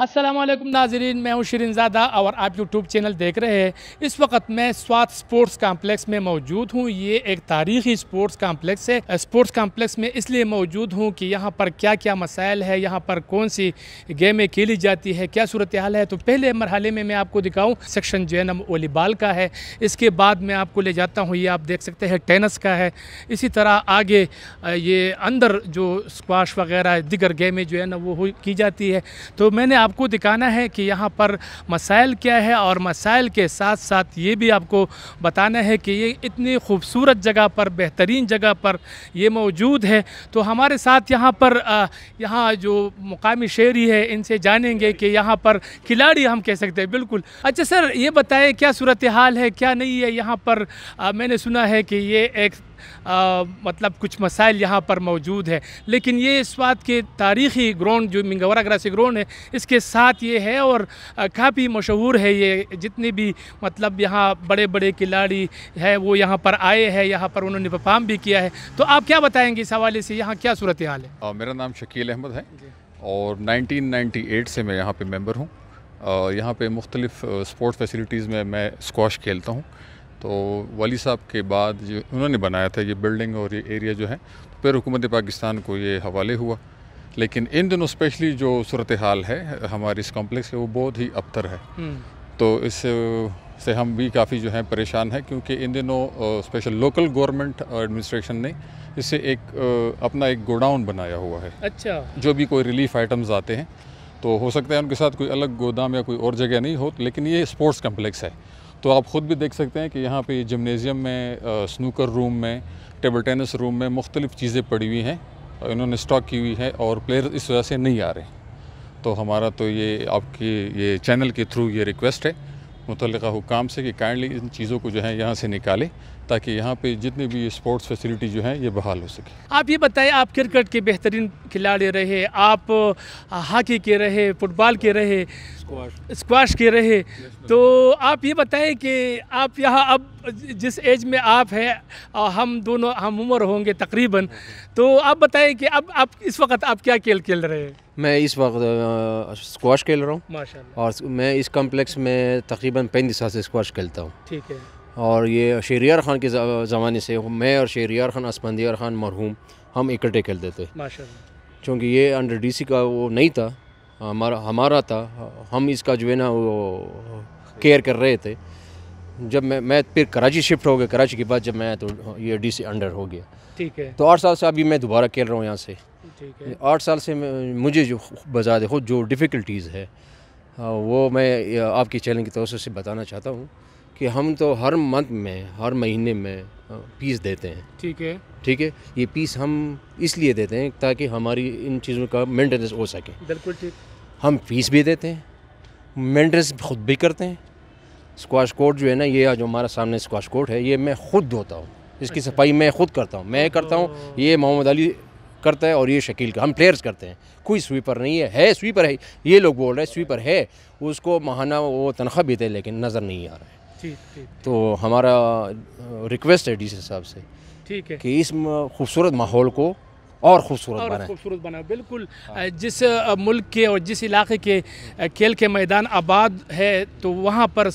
असलम नाजरीन मैं हूँ शरिनज़ादा और आप यूट्यूब चैनल देख रहे हैं इस वक्त मैं स्वात स्पोर्ट्स कॉम्प्लेक्स में मौजूद हूँ ये एक तारीखी स्पोर्ट्स कॉम्प्लेक्स है स्पोर्ट्स कॉम्प्लेक्स में इसलिए मौजूद हूँ कि यहाँ पर क्या क्या मसाइल है यहाँ पर कौन सी गेमें खेली जाती है क्या सूरत हाल है तो पहले मरहले में मैं आपको दिखाऊँ सेक्शन जे एन वॉलीबॉल का है इसके बाद मैं आपको ले जाता हूँ ये आप देख सकते हैं टेनिस का है इसी तरह आगे ये अंदर जो स्क्वाश वगैरह दिगर गेमें जो है ना वो की जाती है तो मैंने आप आपको दिखाना है कि यहाँ पर मसाइल क्या है और मसाइल के साथ साथ ये भी आपको बताना है कि ये इतनी खूबसूरत जगह पर बेहतरीन जगह पर ये मौजूद है तो हमारे साथ यहाँ पर यहाँ जो मुकामी शेरी है इनसे जानेंगे कि यहाँ पर खिलाड़ी हम कह सकते हैं बिल्कुल अच्छा सर ये बताएं क्या सूरत हाल है क्या नहीं है यहाँ पर आ, मैंने सुना है कि ये एक आ, मतलब कुछ मसाइल यहाँ पर मौजूद है लेकिन ये इस बात के तारीख़ी ग्राउंड जो मिंगवरा ग्रासी ग्राउंड है इसके साथ ये है और काफ़ी मशहूर है ये जितने भी मतलब यहाँ बड़े बड़े खिलाड़ी है वो यहाँ पर आए हैं यहाँ पर उन्होंने परफार्म भी किया है तो आप क्या बताएंगे इस हवाले से यहाँ क्या सूरत हाल है आ, मेरा नाम शकील अहमद है और 1998 से मैं यहाँ पे मेंबर हूँ यहाँ पे मुख्तलिफ़ स्पोर्ट्स फैसिलिटीज़ में मैं स्क्वाश खेलता हूँ तो वाली साहब के बाद जो उन्होंने बनाया था ये बिल्डिंग और ये एरिया जो है तो फिर हुकूमत पाकिस्तान को ये हवाले हुआ लेकिन इन दिनों स्पेशली जो सूरत हाल है हमारे इस कॉम्प्लेक्स के वो बहुत ही अबतर है हम्म। तो इस से हम भी काफ़ी जो है परेशान हैं क्योंकि इन दिनों स्पेशल लोकल गवर्नमेंट एडमिनिस्ट्रेशन ने इससे एक अपना एक गोडाउन बनाया हुआ है अच्छा जो भी कोई रिलीफ आइटम्स आते हैं तो हो सकता है उनके साथ कोई अलग गोदाम या कोई और जगह नहीं हो लेकिन ये स्पोर्ट्स कम्प्लेक्स है तो आप ख़ुद भी देख सकते हैं कि यहाँ पे जिमनेज़ियम में स्नूकर रूम में टेबल टेनिस रूम में मुख्तलिफ़ चीज़ें पड़ी हुई हैं इन्होंने स्टॉक की हुई है और प्लेयर इस वजह से नहीं आ रहे तो हमारा तो ये आपकी ये चैनल के थ्रू ये रिक्वेस्ट है मुतल हुकाम से कि काइंडली इन चीज़ों को जो है यहाँ से निकालें ताकि यहाँ पे जितनी भी स्पोर्ट्स फैसिलिटी जो है ये बहाल हो सके आप ये बताएं आप क्रिकेट के बेहतरीन खिलाड़ी रहे आप हॉकी के रहे फुटबॉल के रहे स्क्वाश के रहे तो आप ये बताएं कि आप यहाँ अब जिस एज में आप हैं हम दोनों हम उम्र होंगे तकरीबन तो आप बताएं कि अब आप इस वक्त आप क्या खेल खेल रहे हैं मैं इस वक्त स्क्वाश खेल रहा हूँ और मैं इस कॉम्प्लेक्स में तकरीबन पैंतीस साल से स्क्वाश खेलता हूँ ठीक है और ये शेरियार ख़ान के ज़माने से मैं और शेरियार ख़ान असमंदियार ख़ान मरहूम हम इकट्ठे खेलते थे चूँकि ये अंडर डीसी का वो नहीं था हमारा हमारा था हम इसका जो है ना वो केयर कर रहे थे जब मैं मैं फिर कराची शिफ्ट हो गया कराची के बाद जब मैं तो ये डीसी अंडर हो गया ठीक है तो आठ साल से अभी मैं दोबारा खेल रहा हूँ यहाँ से आठ साल से मुझे जो बजाय खुद जो डिफ़िकल्टीज़ है हाँ, वो मैं आपकी चैनल की तरफ से बताना चाहता हूँ कि हम तो हर मंथ में हर महीने में पीस देते हैं ठीक है ठीक है ये पीस हम इसलिए देते हैं ताकि हमारी इन चीज़ों का मेंटेनेंस हो सके बिल्कुल ठीक हम फीस भी देते हैं मेंटेनेंस खुद भी करते हैं स्क्वाश कोर्ट जो है ना ये जो हमारा सामने स्क्वाश कोर्ट है ये मैं खुद धोता हूँ इसकी अच्छा। सफाई मैं खुद करता हूँ मैं करता हूँ ये मोहम्मद अली करता है और ये शकील का हम प्लेयर्स करते हैं कोई स्वीपर नहीं है है स्वीपर है ये लोग बोल रहे हैं स्वीपर है उसको महाना वो तनख्वाह भी दे लेकिन नज़र नहीं आ रहा है ठीक ठीक तो हमारा रिक्वेस्ट है डी साहब से ठीक है कि इस खूबसूरत माहौल को और खूबसूरत बना खूबसूरत बना बिल्कुल जिस मुल्क के और जिस इलाके के खेल के मैदान आबाद है तो वहाँ पर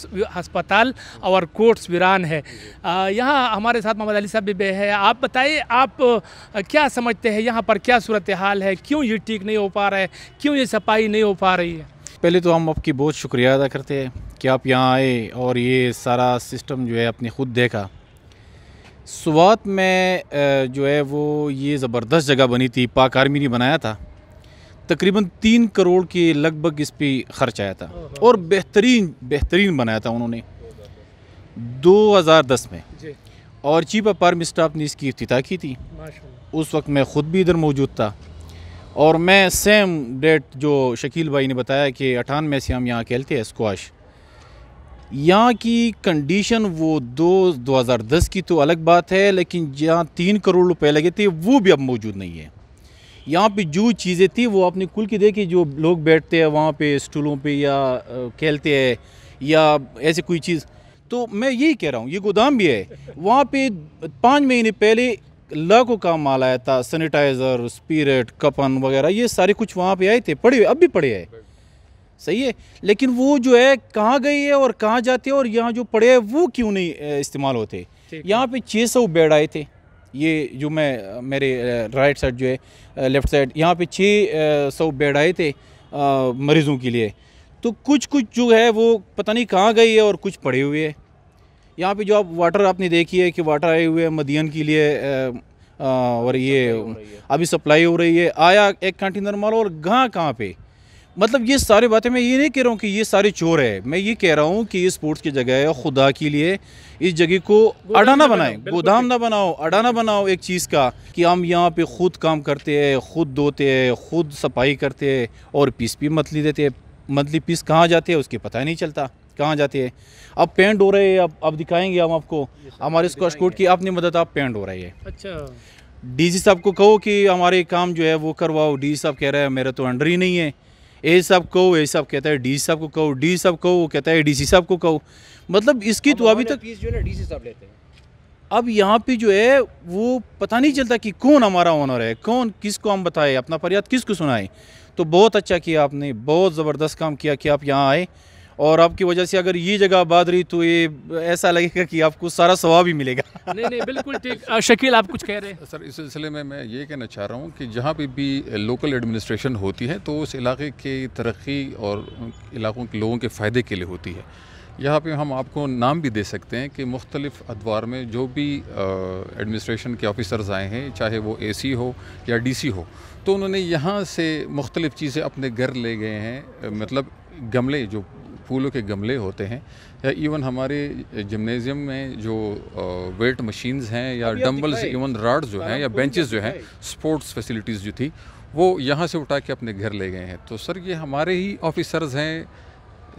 अस्पताल और कोर्ट्स वीरान है यहाँ हमारे साथ मोहम्मद अली साहब भी है आप बताइए आप क्या समझते हैं यहाँ पर क्या सूरत हाल है क्यों ये ठीक नहीं हो पा रहा है क्यों ये सफाई नहीं हो पा रही है पहले तो हम आपकी बहुत शुक्रिया अदा करते हैं कि आप यहाँ आए और ये सारा सिस्टम जो है आपने ख़ुद देखा स्वात में जो है वो ये ज़बरदस्त जगह बनी थी पाक आर्मी ने बनाया था तकरीबन तीन करोड़ के लगभग इस पर ख़र्च आया था और बेहतरीन बेहतरीन बनाया था उन्होंने 2010 में और चीफ ऑफ आर्मी स्टाफ ने इसकी अफ्ताह की थी उस वक्त मैं ख़ुद भी इधर मौजूद था और मैं सेम डेट जो शकील भाई ने बताया कि अठानवे से हम यहाँ खेलते हैं स्क्वाश यहाँ की कंडीशन वो दो 2010 की तो अलग बात है लेकिन जहाँ तीन करोड़ रुपए लगे थे वो भी अब मौजूद नहीं है यहाँ पे जो चीज़ें थी वो आपने कुल की देखी जो लोग बैठते हैं वहाँ पे स्टूलों पे या खेलते हैं या ऐसे कोई चीज़ तो मैं यही कह रहा हूँ ये गोदाम भी है वहाँ पे पाँच महीने पहले लाखों का माल आया था सैनिटाइज़र स्पिरट कपन वगैरह ये सारे कुछ वहाँ पे आए थे पड़े हुए अब भी पड़े हैं सही है लेकिन वो जो है कहाँ गई है और कहाँ जाते हैं और यहाँ जो पड़े हैं वो क्यों नहीं इस्तेमाल होते यहाँ पे 600 बेड आए थे ये जो मैं मेरे राइट साइड जो है लेफ़्ट साइड यहाँ पे 600 बेड आए थे मरीज़ों के लिए तो कुछ कुछ जो है वो पता नहीं कहाँ गई है और कुछ पड़े हुए है यहाँ पे जो आप वाटर आपने देखी है कि वाटर आए हुए हैं मदियन के लिए और ये अभी सप्लाई हो रही है आया एक कंटेनर माल और कहाँ कहाँ पर मतलब ये सारी बातें मैं ये नहीं कह रहा हूँ कि ये सारे चोर है मैं ये कह रहा हूँ कि ये स्पोर्ट्स की जगह है खुदा के लिए इस जगह को अडाना बनाए गोदाम ना बनाओ अडाना बनाओ एक चीज़ का कि हम यहाँ पे खुद काम करते हैं खुद धोते हैं खुद सफाई करते हैं और पीस भी मतली देते हैं मतली पीस कहाँ जाते हैं उसके पता ही नहीं चलता कहाँ जाते हैं अब पेंट हो रहे हैं अब अब दिखाएंगे हम आपको हमारे स्कॉच तो कोड की आपने मदद आप पेंट हो रही है अच्छा डी साहब को कहो कि हमारे काम जो है वो करवाओ डी साहब कह रहे हैं मेरा तो अंडर ही नहीं है ए सब कहो ए सब कहता है डी सब को कहो डी सब कहो वो कहता है डी सी सब को कहो मतलब इसकी तो अभी तक फीस जो है डी सी साहब लेते हैं अब यहाँ पे जो है वो पता नहीं चलता कि कौन हमारा ऑनर है कौन किसको हम बताएं अपना फरियाद किसको सुनाएं तो बहुत अच्छा किया आपने बहुत ज़बरदस्त काम किया कि आप यहाँ आए और आपकी वजह से अगर ये जगह आबाद रही तो ये ऐसा लगेगा कि आपको सारा स्वभाव ही मिलेगा नहीं नहीं बिल्कुल ठीक शकील आप कुछ कह रहे हैं सर इस सिलसिले में मैं ये कहना चाह रहा हूँ कि जहाँ पर भी लोकल एडमिनिस्ट्रेशन होती है तो उस इलाके की तरक्की और इलाकों के लोगों के फ़ायदे के लिए होती है यहाँ पे हम आपको नाम भी दे सकते हैं कि मुख्तलिफ अदवार में जो भी एडमिनिस्ट्रेशन के ऑफिसर्स आए हैं चाहे वो एसी हो या डीसी हो तो उन्होंने यहाँ से मुख्तलिफ चीज़ें अपने घर ले गए हैं मतलब गमले जो फूलों के गमले होते हैं या इवन हमारे जिमनेजियम में जो वेट मशीन्स हैं या डम्बल्स इवन राड जो हैं या बेंचेस जो हैं स्पोर्ट्स फैसिलिटीज़ जो थी वो यहाँ से उठा के अपने घर ले गए हैं तो सर ये हमारे ही ऑफिसर्स हैं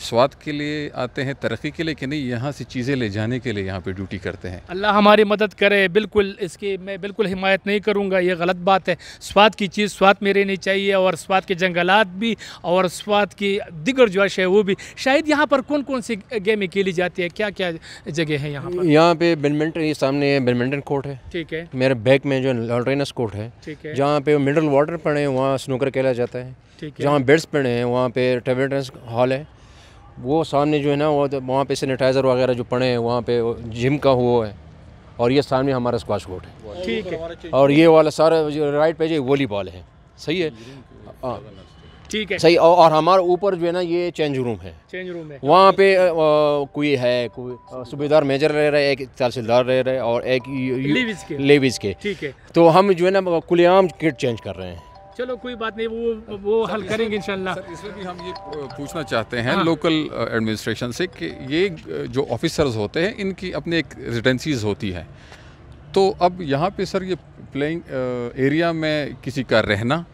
स्वाद के लिए आते हैं तरक्की के लिए कि नहीं यहाँ से चीज़ें ले जाने के लिए यहाँ पे ड्यूटी करते हैं अल्लाह हमारी मदद करे बिल्कुल इसकी मैं बिल्कुल हिमायत नहीं करूँगा ये गलत बात है स्वाद की चीज़ स्वाद में रहनी चाहिए और स्वाद के जंगलात भी और स्वाद की दिगर जो है वो भी शायद यहाँ पर कौन कौन सी गेमें खेली जाती है क्या क्या जगह है यहाँ पर यहाँ पे बैडमिंटन ये सामने बैडमिंटन कोर्ट है ठीक है मेरे बैक में जो लॉल्ट्रेनस कोर्ट है ठीक है जहाँ पे मिनरल वाटर पड़े हैं वहाँ स्नूकर खेला जाता है जहाँ बेड्स पड़े हैं वहाँ पे टेबल टेनिस हॉल है वो सामने जो है ना वो तो वहाँ पे सैनिटाइज़र वगैरह जो पड़े हैं वहाँ पे जिम का हुआ है और ये सामने हमारा स्क्वाश कोर्ट है ठीक है और ये वाला सारा राइट पे जो वॉलीबॉल है सही है हाँ। ठीक है सही और हमारे ऊपर जो है ना ये चेंज रूम है चेंज रूम है वहाँ पे कोई है कोई सूबेदार मेजर रह रहे एक तहसीलदार रह रहे और एक लेविज के ठीक है तो हम जो है ना खुलेआम किट चेंज कर रहे हैं चलो कोई बात नहीं वो वो हल करेंगे इंशाल्लाह इसमें भी हम ये पूछना चाहते हैं हाँ। लोकल एडमिनिस्ट्रेशन से कि ये जो ऑफिसर्स होते हैं इनकी अपने एक रेजिडेंसीज होती है तो अब यहाँ पे सर ये प्लेइंग एरिया में किसी का रहना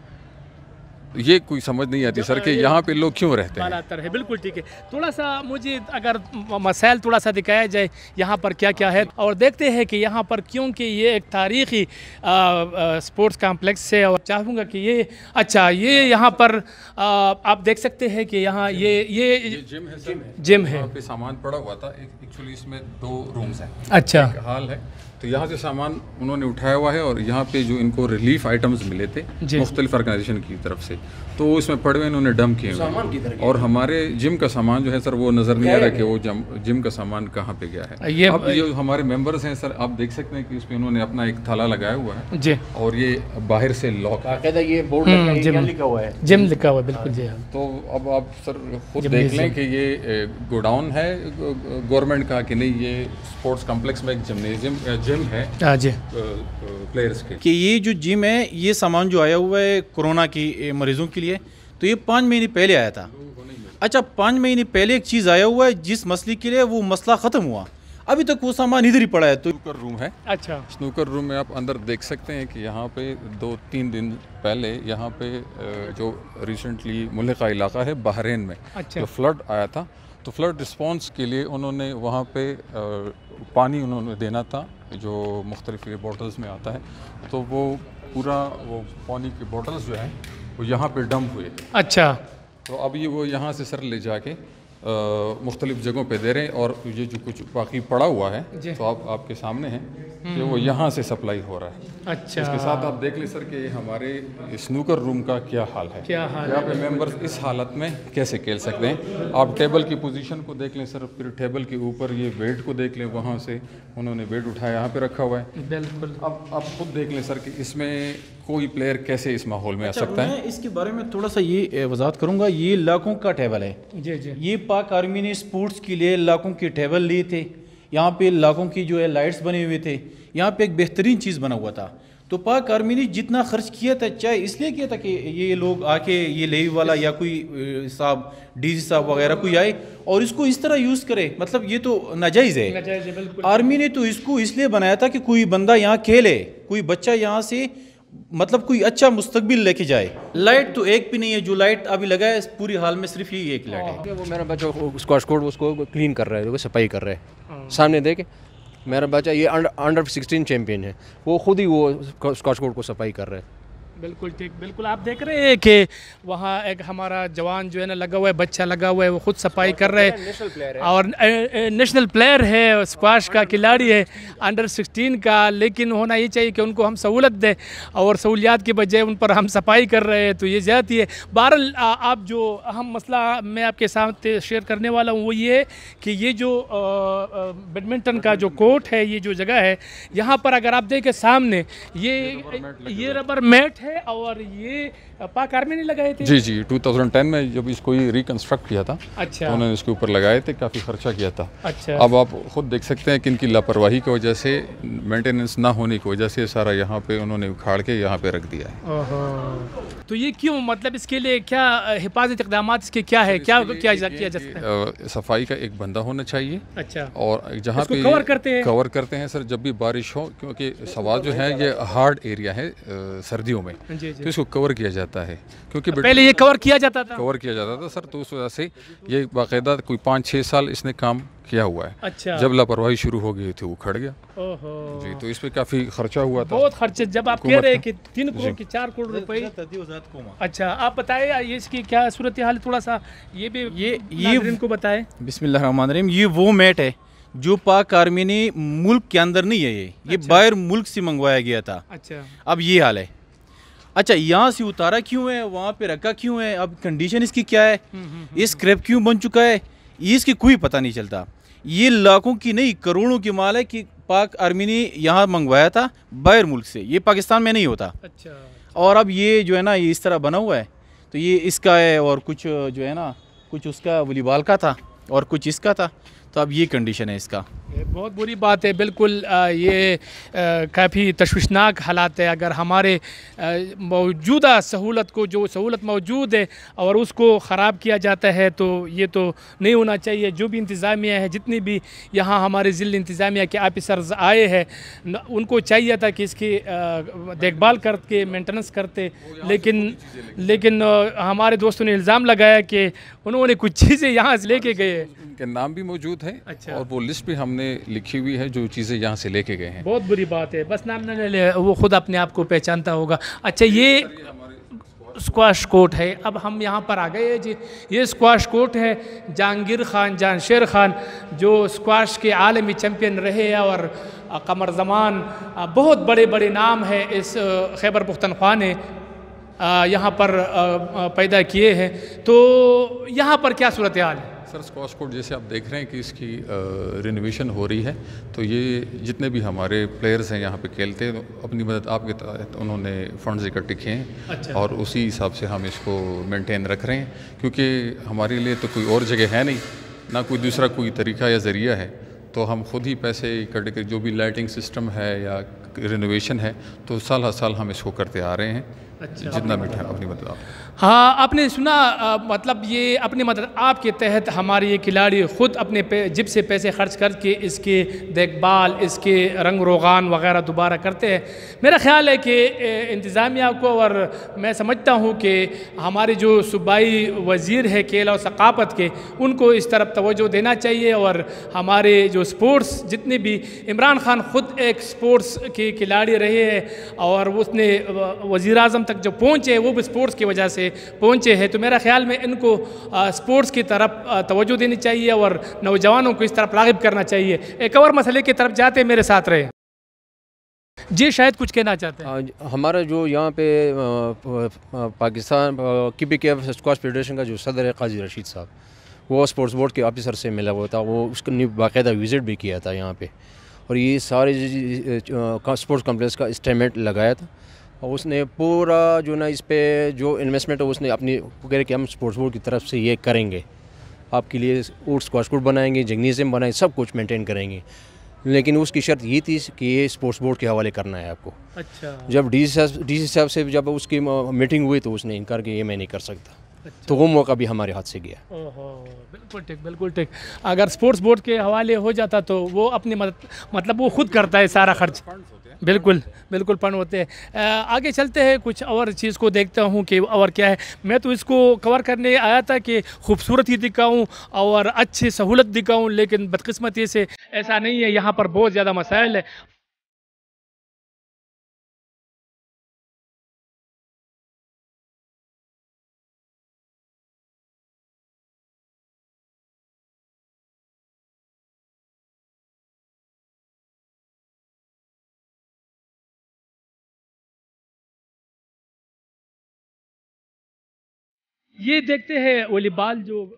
ये कोई समझ नहीं आती सर कि यहाँ पे लोग क्यों रहते हैं है बिल्कुल ठीक है थोड़ा सा मुझे अगर मसाइल थोड़ा सा दिखाया जाए यहाँ पर क्या क्या है और देखते हैं कि यहाँ पर क्योंकि ये एक तारीखी स्पोर्ट्स कॉम्प्लेक्स है और चाहूँगा कि ये अच्छा ये यहाँ पर आ, आप देख सकते हैं कि यहाँ ये ये, जिम है जिम है, सामान पड़ा हुआ था एक्चुअली इसमें दो रूम्स हैं अच्छा हाल है तो यहाँ से सामान उन्होंने उठाया हुआ है और यहाँ पे जो इनको रिलीफ आइटम्स मिले थे मुख्तलिफ ऑर्गेनाइजेशन की तरफ से तो इसमें पड़ हुए इन्होंने डम किए हुए और हमारे जिम का सामान जो है सर वो नज़र नहीं आ रहा कि वो जम, जिम का सामान कहाँ पे गया है ये अब ये हमारे मेंबर्स हैं सर आप देख सकते हैं कि इसमें इन्होंने अपना एक थाला लगाया हुआ है जी और ये बाहर से लॉक ये हम्म, बोर्ड लिखा हुआ है जिम लिखा हुआ है बिल्कुल जी हाँ। तो अब आप सर खुद देख लें कि ये गोडाउन है गवर्नमेंट का कि नहीं ये स्पोर्ट्स कॉम्प्लेक्स में एक जिमनेजियम जिम है हाँ प्लेयर्स के ये जो जिम है ये सामान जो आया हुआ है कोरोना की मरीजों के लिए तो ये पाँच महीने पहले आया था अच्छा पाँच महीने पहले एक चीज़ आया हुआ है जिस मसले के लिए वो मसला ख़त्म हुआ अभी तक वो सामान इधर ही पड़ा है तो स्नूकर रूम है अच्छा स्नूकर रूम में आप अंदर देख सकते हैं कि यहाँ पे दो तीन दिन पहले यहाँ पे जो रिसेंटली मुल्का इलाका है बहरेन में अच्छा। जो फ्लड आया था तो फ्लड रिस्पॉन्स के लिए उन्होंने वहाँ पे पानी उन्होंने देना था जो मुख्तलिफ बॉटल्स में आता है तो वो पूरा वो पानी की बॉटल्स जो है वो यहाँ पे डंप हुए थे अच्छा तो अब ये वो यहाँ से सर ले जाके मुख्तलिफ जगहों पे दे रहे हैं और ये जो कुछ बाकी पड़ा हुआ है तो आप आपके सामने हैं कि वो हम्म। यहाँ से सप्लाई हो रहा है अच्छा इसके साथ आप देख लें सर कि हमारे स्नूकर रूम का क्या हाल है क्या हाल यहाँ पे मेंबर्स इस हालत में कैसे खेल सकते हैं आप टेबल की पोजीशन को देख लें सर फिर टेबल के ऊपर ये वेट को देख लें वहाँ से उन्होंने वेट उठाया यहाँ पे रखा हुआ है बिल्कुल अब आप खुद देख लें सर कि इसमें कोई प्लेयर कैसे इस माहौल में अच्छा, आ सकता है इसके बारे में थोड़ा सा ये वजात करूंगा ये लाखों का टेबल है जी जी ये पाक आर्मी ने स्पोर्ट्स के लिए लाखों के टेबल लिए थे यहाँ पे लाखों की जो है लाइट्स बने हुए थे यहाँ पे एक बेहतरीन चीज़ बना हुआ था तो पाक आर्मी ने जितना खर्च किया था चाहे इसलिए किया था कि ये लोग आके ये ले वाला या कोई साहब डीजी साहब वगैरह कोई आए और इसको इस तरह यूज़ करे मतलब ये तो नाजायज़ है नाजायज आर्मी ने तो इसको इसलिए बनाया था कि कोई बंदा यहाँ खेले कोई बच्चा यहाँ से मतलब कोई अच्छा मुस्तबिल लेके जाए लाइट तो एक भी नहीं है जो लाइट अभी लगा है पूरी हाल में सिर्फ ही एक लाइट है हाँ, वो मेरा बच्चा स्कॉच कोड उसको क्लीन कर रहा है सफाई कर रहा है हाँ। सामने देखे मेरा बच्चा ये अंडर सिक्सटीन चैम्पियन है वो खुद ही वो स्कॉच कोड को सफाई कर रहा है बिल्कुल ठीक बिल्कुल आप देख रहे हैं कि वहाँ एक हमारा जवान जो है ना लगा हुआ है बच्चा लगा हुआ है वो खुद सफाई कर रहे हैं और नेशनल प्लेयर है स्क्वाश का खिलाड़ी है अंडर 16 का लेकिन होना ये चाहिए कि उनको हम सहूलत दें और सहूलियात के बजाय उन पर हम सफाई कर रहे हैं तो ये ज़्यादा है बहरल आप जो अहम मसला मैं आपके साथ शेयर करने वाला हूँ वो ये कि ये जो बैडमिंटन का जो कोर्ट है ये जो जगह है यहाँ पर अगर आप देखें सामने ये ये रबर मैट है है और ये पाक आर्मी ने लगाए थे जी जी 2010 में जब इसको ये रिकन्स्ट्रक्ट किया था अच्छा तो उन्होंने इसके ऊपर लगाए थे काफ़ी खर्चा किया था अच्छा अब आप खुद देख सकते हैं कि इनकी लापरवाही की वजह से मेंटेनेंस ना होने की वजह से सारा यहाँ पे उन्होंने उखाड़ के यहाँ पे रख दिया है तो ये क्यों मतलब इसके लिए क्या हिफाजत इकदाम इसके क्या है क्या क्या किया जा सकता है सफाई का एक बंदा होना चाहिए अच्छा और जहाँ पे कवर करते हैं कवर करते हैं सर जब भी बारिश हो क्योंकि सवाल जो है ये हार्ड एरिया है सर्दियों में हाँ हाँ तो इसको कवर किया जाता है क्योंकि हाँ, पहले ये कवर किया जाता था कवर किया जाता था सर तो उस वजह से ये बाकायदा कोई पाँच छः साल इसने काम किया हुआ है अच्छा जब लापरवाही शुरू हो गई थी वो खड़ गया जी तो इस पे काफी खर्चा हुआ था बहुत खर्चे जब आप कह रहे कि तीन करोड़ की चार करोड़ रुपए अच्छा आप बताए इसकी क्या सूरत हाल थोड़ा सा ये भी ये ये इनको बताए बिस्मिल्लाम ये वो मैट है जो पाक आर्मी ने मुल्क के अंदर नहीं है ये ये अच्छा। बाहर मुल्क से मंगवाया गया था अच्छा अब ये हाल है अच्छा यहाँ से उतारा क्यों है वहाँ पे रखा क्यों है अब कंडीशन इसकी क्या है ये स्क्रैप क्यों बन चुका है ये इसकी कोई पता नहीं चलता ये लाखों की नहीं करोड़ों की माल है कि पाक आर्मी ने यहाँ मंगवाया था बैर मुल्क से ये पाकिस्तान में नहीं होता अच्छा, अच्छा और अब ये जो है ना ये इस तरह बना हुआ है तो ये इसका है और कुछ जो है ना कुछ उसका वलीबाल का था और कुछ इसका था तो अब ये कंडीशन है इसका बहुत बुरी बात है बिल्कुल ये काफ़ी तशवीशनाक हालात है अगर हमारे मौजूदा सहूलत को जो सहूलत मौजूद है और उसको ख़राब किया जाता है तो ये तो नहीं होना चाहिए जो भी इंतज़ामिया है जितनी भी यहाँ हमारे ज़िले इंतज़ामिया के आफिसर्स आए हैं उनको चाहिए था कि इसकी देखभाल करके मेंटेनेंस करते लेकिन लेकिन हमारे दोस्तों ने इल्ज़ाम लगाया कि उन्होंने कुछ चीज़ें यहाँ से लेके गए के नाम भी मौजूद है अच्छा। और वो लिस्ट भी हमने सामने लिखी हुई है जो चीज़ें यहाँ से लेके गए हैं बहुत बुरी बात है बस नाम ना ले वो खुद अपने आप को पहचानता होगा अच्छा ये स्क्वाश कोर्ट है अब हम यहाँ पर आ गए जी ये स्क्वाश कोर्ट है जहांगीर खान जान शेर खान जो स्क्वाश के आलमी चैम्पियन रहे और कमर जमान बहुत बड़े बड़े नाम है इस खैबर पुख्तनख्वा ने यहाँ पर पैदा किए हैं तो यहाँ पर क्या सूरत हाल है सर कॉस्ट कोड जैसे आप देख रहे हैं कि इसकी रिनोवेशन हो रही है तो ये जितने भी हमारे प्लेयर्स हैं यहाँ पे खेलते हैं अपनी मदद आपके तहत उन्होंने फंड्स इकट्ठे किए हैं अच्छा। और उसी हिसाब से हम इसको मेंटेन रख रहे हैं क्योंकि हमारे लिए तो कोई और जगह है नहीं ना कोई दूसरा कोई तरीका या ज़रिया है तो हम खुद ही पैसे इकट्ठे कर जो भी लाइटिंग सिस्टम है या रिनोवेशन है तो साल हर साल हम इसको करते आ रहे हैं अच्छा जितना मीठा अपनी मतलब हाँ आपने सुना आ, मतलब ये अपने मतलब आपके तहत हमारे ये खिलाड़ी ख़ुद अपने जिप से पैसे खर्च करके इसके देखभाल इसके रंग रोगान वगैरह दोबारा करते हैं मेरा ख्याल है कि इंतज़ामिया को और मैं समझता हूँ कि हमारे जो सूबाई वज़ीर है खेल और सकाफ़त के उनको इस तरफ तोज्जो देना चाहिए और हमारे जो स्पोर्ट्स जितने भी इमरान खान ख़ुद एक स्पोर्ट्स के खिलाड़ी रहे हैं और उसने वज़ी अजम मुकाम तक जो पहुँचे वो भी स्पोर्ट्स की वजह से पहुँचे हैं तो मेरा ख्याल में इनको स्पोर्ट्स की तरफ तोज्जो देनी चाहिए और नौजवानों को इस तरफ रागब करना चाहिए एक और मसले की तरफ जाते मेरे साथ रहे जी शायद कुछ कहना चाहते हैं हमारा जो यहाँ पे पाकिस्तान की पी के स्कॉश फेडरेशन का जो सदर है काजी रशीद साहब वो स्पोर्ट्स बोर्ड के ऑफिसर से मिला हुआ था वो उसने बाकायदा विज़िट भी किया था यहाँ पे और ये सारे स्पोर्ट्स कम्प्लेक्स का इस्टेमेट लगाया था उसने पूरा जो ना इस पर जो इन्वेस्टमेंट है उसने अपनी वो कह रहे कि हम स्पोर्ट्स बोर्ड की तरफ से ये करेंगे आपके लिए उट्स कोर्ट बनाएंगे जगनीजियम बनाएंगे सब कुछ मेंटेन करेंगे लेकिन उसकी शर्त ये थी कि ये स्पोर्ट्स बोर्ड के हवाले करना है आपको अच्छा जब डी साहब डी साहब से जब उसकी मीटिंग हुई तो उसने इनकार किया ये मैं नहीं कर सकता अच्छा। तो वो मौका भी हमारे हाथ से गया बिल्कुल ठीक बिल्कुल ठीक अगर स्पोर्ट्स बोर्ड के हवाले हो जाता तो वो अपनी मदद मतलब वो खुद करता है सारा खर्च बिल्कुल बिल्कुल पन होते हैं आगे चलते हैं कुछ और चीज़ को देखता हूँ कि और क्या है मैं तो इसको कवर करने आया था कि खूबसूरती दिखाऊँ और अच्छी सहूलत दिखाऊँ लेकिन बदकस्मती से ऐसा नहीं है यहाँ पर बहुत ज़्यादा मसाइल है ये देखते हैं बाल जो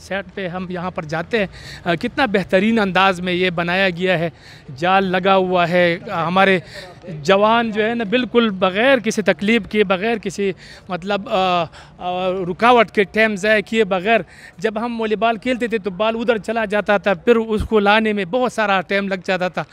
सेट पे हम यहाँ पर जाते हैं कितना बेहतरीन अंदाज में ये बनाया गया है जाल लगा हुआ है हमारे जवान जो है ना बिल्कुल बग़ैर किसी तकलीफ़ के बग़ैर किसी मतलब रुकावट के टाइम ज़ाय किए बग़ैर जब हम वॉलीबॉल खेलते थे तो बॉल उधर चला जाता था फिर उसको लाने में बहुत सारा टाइम लग जाता था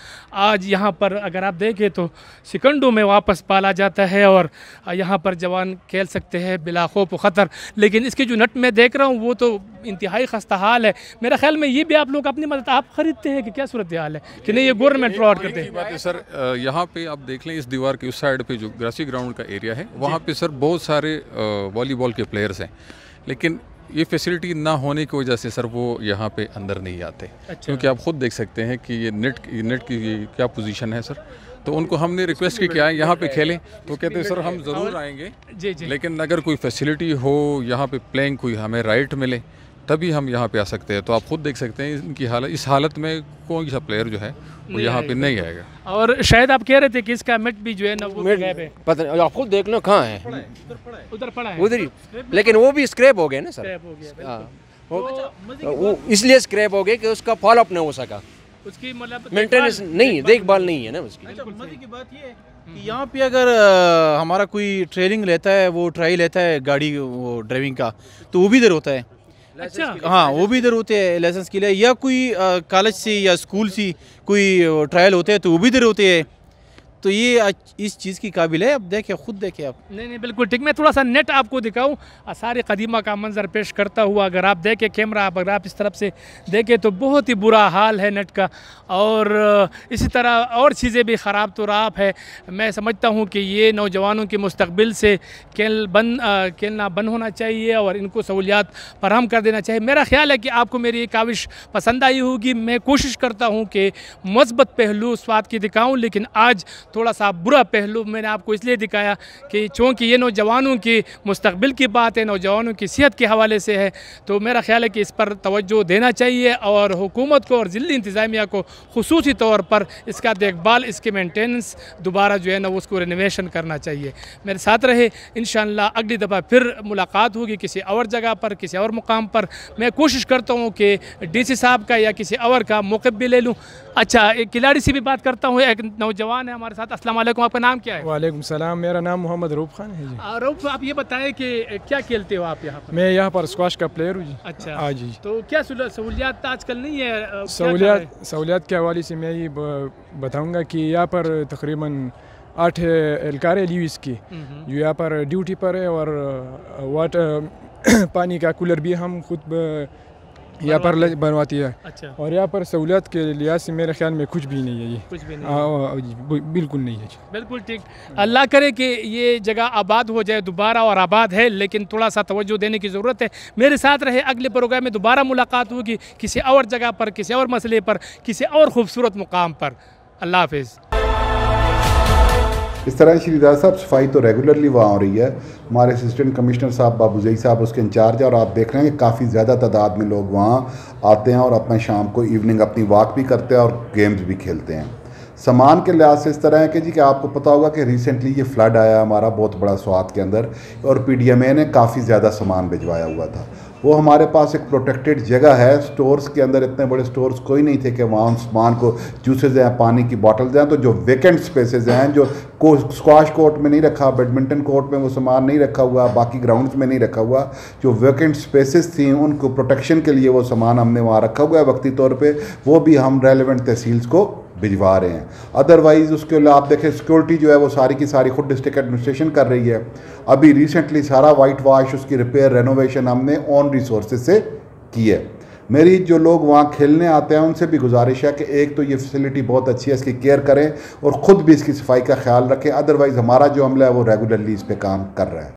आज यहाँ पर अगर आप देखें तो सेकंडों में वापस पाला जाता है और यहाँ पर जवान खेल सकते हैं बिलाखोप ख़तर लेकिन इसके जो नट मैं देख रहा हूँ वो तो इंतहाई खस्ता हाल है मेरा ख्याल में ये भी आप लोग अपनी मदद आप ख़रीदते हैं कि क्या सूरत हाल है कि नहीं ये गवर्नमेंट प्रोवाइड करते हैं बात है सर यहाँ पे आप देख लें इस दीवार के उस साइड पे जो ग्रासी ग्राउंड का एरिया है वहाँ पे सर बहुत सारे वॉलीबॉल के प्लेयर्स हैं लेकिन ये फैसिलिटी ना होने की वजह से सर वो यहाँ पे अंदर नहीं आते अच्छा। क्योंकि आप खुद देख सकते हैं कि ये नेट नेट की क्या पोजीशन है सर तो उनको हमने रिक्वेस्ट की क्या है यहाँ पे खेलें तो कहते हैं सर हम ज़रूर आएंगे जी जी लेकिन अगर कोई फैसिलिटी हो यहाँ पे प्लेइंग कोई हमें राइट मिले तभी हम यहाँ पे आ सकते हैं तो आप खुद देख सकते हैं इनकी हालत इस हालत में कोई सा प्लेयर जो है वो यहाँ पे नहीं आएगा और शायद आप कह रहे थे कि इसका मिट भी जो है ना वो पे पता नहीं आप खुद देख लो कहाँ है उधर पड़ा है उधर ही लेकिन वो भी स्क्रैप हो गए ना सर वो अच्छा, इसलिए स्क्रैप हो गए कि उसका फॉलोअप नहीं हो सका उसकी मतलब मेंटेनेंस नहीं देखभाल नहीं है ना उसकी अच्छा, हम्म। यहाँ पे अगर हमारा कोई ट्रेनिंग लेता है वो ट्राई लेता है गाड़ी वो ड्राइविंग का तो वो भी इधर होता है अच्छा हाँ वो भी इधर होते हैं लाइसेंस के लिए या कोई कॉलेज से या स्कूल से कोई ट्रायल होते हैं तो वो भी इधर होते हैं तो ये इस चीज़ की काबिल है अब देखें खुद देखें आप नहीं नहीं बिल्कुल ठीक मैं थोड़ा सा नेट आपको दिखाऊँ आसार कदीमा का मंजर पेश करता हुआ अगर आप देखें कैमरा अगर आप इस तरफ से देखें तो बहुत ही बुरा हाल है नेट का और इसी तरह और चीज़ें भी ख़राब तो राब है मैं समझता हूँ कि ये नौजवानों के मुस्तबिल से खेल बंद खेलना बंद होना चाहिए और इनको सहूलियात फराम कर देना चाहिए मेरा ख्याल है कि आपको मेरी ये काविश पसंद आई होगी मैं कोशिश करता हूँ कि मस्बत पहलू स्वाद की दिखाऊँ लेकिन आज थोड़ा सा बुरा पहलू मैंने आपको इसलिए दिखाया कि चूँकि ये नौजवानों की मुस्तबिल की बात है नौजवानों की सेहत के हवाले से है तो मेरा ख्याल है कि इस पर तोज्जो देना चाहिए और हुकूमत को और ज़िली इंतज़ामिया को खसूस तौर पर इसका देखभाल इसके मेनटेनेंस दोबारा जो है ना उसको रिनोवेशन करना चाहिए मेरे साथ रहे इन अगली दफ़ा फिर मुलाकात होगी किसी और जगह पर किसी और मुकाम पर मैं कोशिश करता हूँ कि डी साहब का या किसी और का मौक़ भी ले लूँ अच्छा एक खिलाड़ी से भी बात करता हूँ एक नौजवान है हमारे साथ साथ अस्सलाम वालेकुम आपका नाम क्या है वालेकुम सलाम मेरा नाम मोहम्मद रूप खान है जी रूप आप ये बताएं कि क्या खेलते हो आप यहाँ पर मैं यहाँ पर स्क्वाश का प्लेयर हूँ जी अच्छा हाँ जी तो क्या सहूलियात आजकल नहीं है सहूलियात सहूलियात के हवाले से मैं ये बताऊँगा कि यहाँ पर तकरीबन आठ एहलकार है लीविस की जो यहाँ पर ड्यूटी पर है और वाटर पानी का कूलर भी हम खुद यहाँ पर बनवाती है अच्छा और यहाँ पर सहूलियत के लिहाज से मेरे ख्याल में कुछ भी नहीं है ये कुछ भी नहीं आ, हाँ, बिल्कुल नहीं है बिल्कुल ठीक अल्लाह करे कि ये जगह आबाद हो जाए दोबारा और आबाद है लेकिन थोड़ा सा तवज्जो देने की ज़रूरत है मेरे साथ रहे अगले प्रोग्राम में दोबारा मुलाकात होगी किसी और जगह पर किसी और मसले पर किसी और खूबसूरत मुकाम पर अल्लाह हाफिज़ इस तरह श्रीदास साहब सफाई तो रेगुलरली वहाँ हो रही है हमारे असिस्टेंट कमिश्नर साहब बाबू जई साहब उसके इंचार्ज है और आप देख रहे हैं कि काफ़ी ज़्यादा तादाद में लोग वहाँ आते हैं और अपने शाम को इवनिंग अपनी वॉक भी करते हैं और गेम्स भी खेलते हैं सामान के लिहाज से इस तरह है कि जी कि आपको पता होगा कि रिसेंटली ये फ्लड आया हमारा बहुत बड़ा स्वाद के अंदर और पी डी एम ए ने काफ़ी ज़्यादा सामान भिजवाया हुआ था वो हमारे पास एक प्रोटेक्टेड जगह है स्टोर्स के अंदर इतने बड़े स्टोर्स कोई नहीं थे कि वहाँ सामान को जूसेज हैं पानी की बॉटल्स हैं तो जो वेकेंट स्पेसेस हैं जो को स्क्वाश कोर्ट में नहीं रखा बैडमिंटन कोर्ट में वो सामान नहीं रखा हुआ बाकी ग्राउंड्स में नहीं रखा हुआ जो वेकेंट स्पेसेस थी उनको प्रोटेक्शन के लिए वो सामान हमने वहाँ रखा हुआ है वक्ती तौर पर वो भी हम रेलिवेंट तहसील्स को भिजवा रहे हैं अदरवाइज़ उसके लिए आप देखें सिक्योरिटी जो है वो सारी की सारी खुद डिस्ट्रिक्ट एडमिनिस्ट्रेशन कर रही है अभी रिसेंटली सारा वाइट वाश उसकी रिपेयर रेनोवेशन हमने ऑन रिसोर्स से की है मेरी जो लोग वहाँ खेलने आते हैं उनसे भी गुजारिश है कि एक तो ये फैसिलिटी बहुत अच्छी है इसकी केयर करें और ख़ुद भी इसकी सफाई का ख्याल रखें अदरवाइज़ हमारा जो अमला है वो रेगुलरली इस पर काम कर रहा है